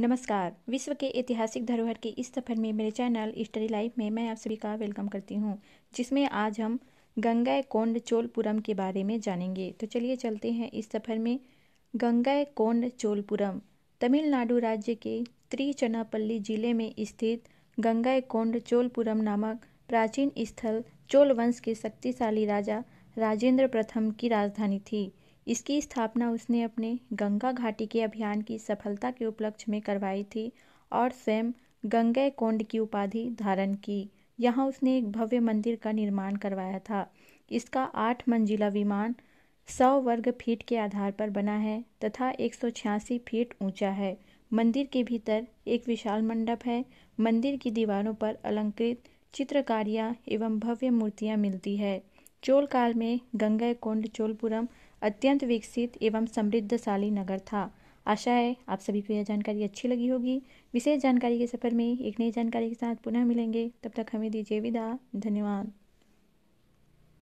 नमस्कार विश्व के ऐतिहासिक धरोहर के इस सफर में मेरे चैनल स्टडी लाइफ में मैं आप सभी का वेलकम करती हूं जिसमें आज हम गंगा कोंड चोलपुरम के बारे में जानेंगे तो चलिए चलते हैं इस सफर में गंगा कोंड चोलपुरम तमिलनाडु राज्य के त्रिचनापल्ली जिले में स्थित गंगा कोंड चोलपुरम नामक प्राचीन स्थल चोल वंश के शक्तिशाली राजा राजेंद्र प्रथम की राजधानी थी इसकी स्थापना उसने अपने गंगा घाटी के अभियान की सफलता के उपलक्ष्य में करवाई थी और स्वयं गंगे कोंड की उपाधि धारण की यहाँ उसने एक भव्य मंदिर का निर्माण करवाया था इसका आठ मंजिला विमान सौ वर्ग फीट के आधार पर बना है तथा एक सौ छियासी फीट ऊंचा है मंदिर के भीतर एक विशाल मंडप है मंदिर की दीवारों पर अलंकृत चित्रकारियाँ एवं भव्य मूर्तियाँ मिलती है चोल काल में गंगा कुंड चोलपुरम अत्यंत विकसित एवं समृद्धशाली नगर था आशा है आप सभी को यह जानकारी अच्छी लगी होगी विशेष जानकारी के सफर में एक नई जानकारी के साथ पुनः मिलेंगे तब तक हमें दीजिए विदा धन्यवाद